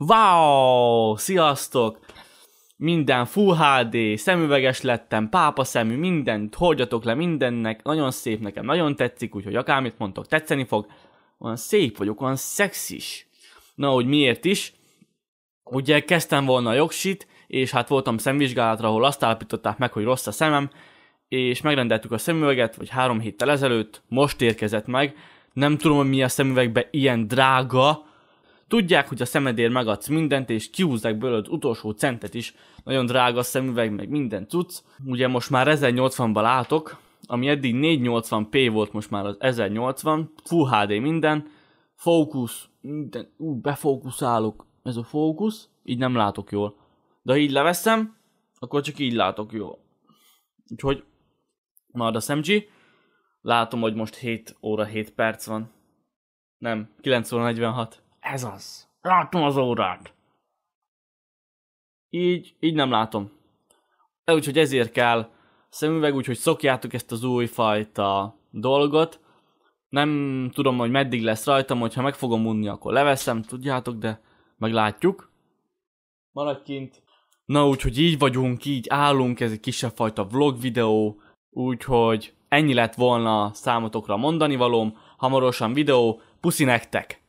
Wow! Sziasztok! Minden Full HD, szemüveges lettem, pápa szemű, mindent, hordjatok le mindennek, nagyon szép nekem, nagyon tetszik, úgyhogy akármit mondtok, tetszeni fog. Olyan szép vagyok, olyan szexis. Na, hogy miért is? Ugye kezdtem volna a jogsit, és hát voltam szemvizsgálatra, ahol azt állapították meg, hogy rossz a szemem, és megrendeltük a szemüveget, vagy három héttel ezelőtt, most érkezett meg. Nem tudom, hogy mi a szemüvegbe ilyen drága. Tudják, hogy a szemedért megadsz mindent, és kiúzzák belőle az utolsó centet is. Nagyon drága a szemüveg, meg minden cucc. Ugye most már 1080-ba látok, ami eddig 480p volt, most már az 1080, Full HD minden, fókusz, minden, ú, befókuszálok, ez a fókusz, így nem látok jól. De ha így leveszem, akkor csak így látok jól. Úgyhogy Nard SMG. Látom, hogy most 7 óra 7 perc van. Nem, 9 óra 46. Ez az. Látom az órát. Így, így nem látom. De úgyhogy ezért kell szemüveg, úgyhogy szokjátok ezt az újfajta dolgot. Nem tudom, hogy meddig lesz rajtam, hogyha meg fogom unni, akkor leveszem, tudjátok, de meglátjuk. Maradj kint. Na úgyhogy így vagyunk, így állunk, ez egy kisebb fajta vlog videó. Úgyhogy ennyi lett volna számotokra mondani valóm. Hamarosan videó. Puszi nektek!